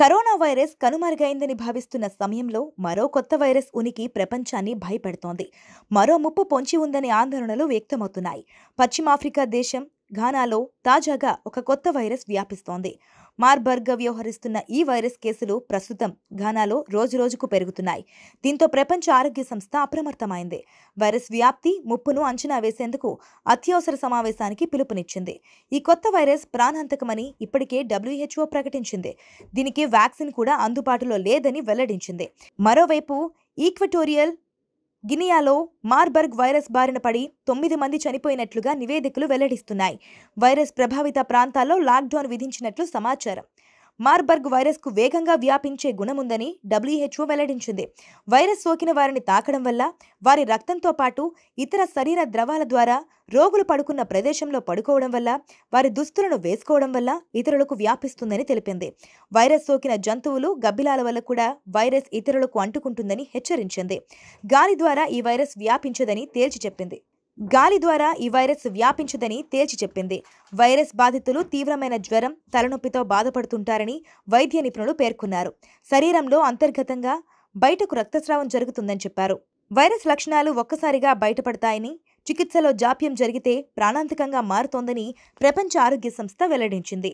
corona virus కనుమరుగైందని భావిస్తున్న సమయంలో మరో కొత్త వైరస్ ఉనికి ప్రపంచాన్ని భయపెడుతోంది మరో ముప్పు పొంచి ఉందనే ఆందోళనలు వ్యక్తమవుతున్నాయి పశ్చిమాఫ్రికా దేశం ఘానాలో తాజాగా ఒక కొత్త వైరస్ వ్యాపిస్తోంది మార్బర్గ్ వ్యవహరిస్తున్న ఈ వైరస్ కేసులు ప్రస్తుతం ఘానాలో రోజురోజుకు పెరుగుతున్నాయి దీంతో ప్రపంచ ఆరోగ్య సంస్థ అప్రమత్తమైంది వైరస్ వ్యాప్తి ముప్పును అంచనా వేసేందుకు అత్యవసర సమావేశానికి పిలుపునిచ్చింది ఈ కొత్త వైరస్ ప్రాణాంతకమని ఇప్పటికే డబ్ల్యూహెచ్ఓ ప్రకటించింది దీనికి వ్యాక్సిన్ కూడా అందుబాటులో లేదని వెల్లడించింది మరోవైపు ఈక్వటోరియల్ గినియాలో మార్బర్గ్ వైరస్ బారిన పడి తొమ్మిది మంది చనిపోయినట్లుగా నివేదికలు వెల్లడిస్తున్నాయి వైరస్ ప్రభావిత ప్రాంతాల్లో లాక్డౌన్ విధించినట్లు సమాచారం మార్బర్గ్ వైరస్కు వేగంగా వ్యాపించే గుణముందని డబ్ల్యూహెచ్ఓ వెల్లడించింది వైరస్ సోకిన వారిని తాకడం వల్ల వారి రక్తంతో పాటు ఇతర శరీర ద్రవాల ద్వారా రోగులు పడుకున్న ప్రదేశంలో పడుకోవడం వల్ల వారి దుస్తులను వేసుకోవడం వల్ల ఇతరులకు వ్యాపిస్తుందని తెలిపింది వైరస్ సోకిన జంతువులు గబ్బిలాల వల్ల కూడా వైరస్ ఇతరులకు అంటుకుంటుందని హెచ్చరించింది గాలి ద్వారా ఈ వైరస్ వ్యాపించదని తేల్చి చెప్పింది గాలి ద్వారా ఈ వైరస్ వ్యాపించదని తేల్చి చెప్పింది వైరస్ బాధితులు తీవ్రమైన జ్వరం తలనొప్పితో బాధపడుతుంటారని వైద్య నిపుణులు పేర్కొన్నారు శరీరంలో అంతర్గతంగా బయటకు రక్తస్రావం జరుగుతుందని చెప్పారు వైరస్ లక్షణాలు ఒక్కసారిగా బయటపడతాయని చికిత్సలో జాప్యం జరిగితే ప్రాణాంతకంగా మారుతోందని ప్రపంచ ఆరోగ్య సంస్థ వెల్లడించింది